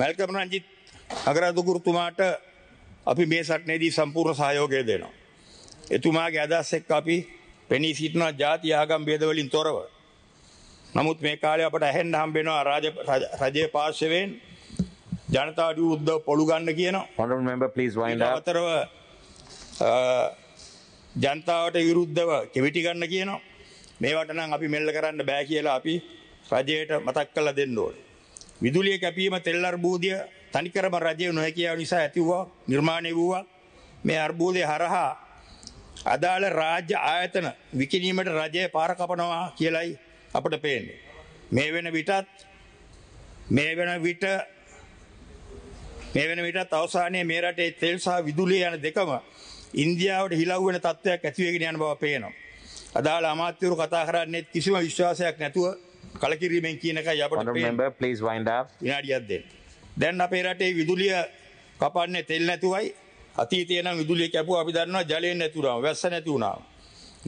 මැල්කම රංජිත් අගරාධකුරතුමාට අපි මේ සටනේදී සම්පූර්ණ සහයෝගය දෙනවා. එතුමාගේ අදස් එක්ක අපි පෙනී සිටිනවා ජාති ආගම් බේදවලින් තොරව. නමුත් මේ කාලේ අපට ඇහෙන්න හම්බෙනවා රජයේ පාර්ශවයෙන් ජනතා අඩිය උද්දව පොළු ගන්න කියනවා. Honorable member please wind up. අතරව ජනතාවට විරුද්ධව කෙවිටි ගන්න කියනවා. මේවට නම් අපි මෙල්ල කරන්න බෑ කියලා අපි රජයට මතක් කරලා දෙන්න ඕනේ. විදුලිය කැපීම තෙල් අර්බූදය තනිකරම රජය නොහැකියාව නිසා ඇතිවවා නිර්මාණය වූවා මේ අර්බූදය හරහා අදාළ රාජ්‍ය ආයතන විකිනීමට රජය පාර කපනවා කියලයි අපට පේන්නේ. මේ වෙන විටත් මේ වෙන විට මේ වෙන විටත් අවසානයේ මේ රටේ තෙල් සහ විදුලිය යන දෙකම ඉන්දියාවට හිලව් වෙන තත්ත්වයක් ඇතිවගෙන යන බව පේනවා. අදාළ අමාත්‍යවරු කතා කරන්නේ කිසිම විශ්වාසයක් නැතුව කලකිරීමෙන් කියනකයි අපට member please wind up විනාඩියක් දෙන්න. දැන් අපේ රටේ විදුලිය කපන්නේ තෙල් නැතුවයි අතීතේ නම් විදුලිය කැපුවා අපි දන්නවා ජලය නැති වුණා වැස්ස නැති වුණා.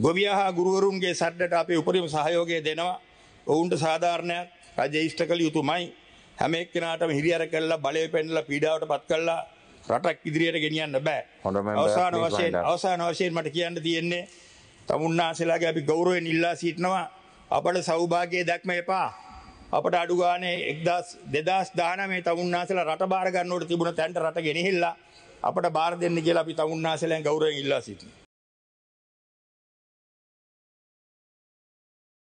ගොවියා හා ගුරුවරුන්ගේ සඩට අපේ උපරිම සහයෝගය දෙනවා. ඔවුන්ට සාධාරණයක් රජය ඉෂ්ට කළ යුතුමයි. හැම එක්කෙනාටම හිරියර කළා බලය පෙන්නලා පීඩාවට පත් කළා රටක් ඉදිරියට ගෙනියන්න බෑ. අවසාන වශයෙන් අවසාන වශයෙන් මට කියන්න තියෙන්නේ තමුන්නාසලාගේ අපි ගෞරවයෙන් ඉල්ලා සිටිනවා අපට සෞභාගයේ දැක්ම එපා අපට අඩුගානේ එක්දස් දෙදස් දානමේ තවුන්නාසල රට බාරගන්නවට තිබුණ තැන්ට රට ගෙනහිල්ලා අපට බාර දෙන්න කියලා අපි තවුන්නාසලෙන් ගෞරවයෙන් ඉල්ලා සිටිනවා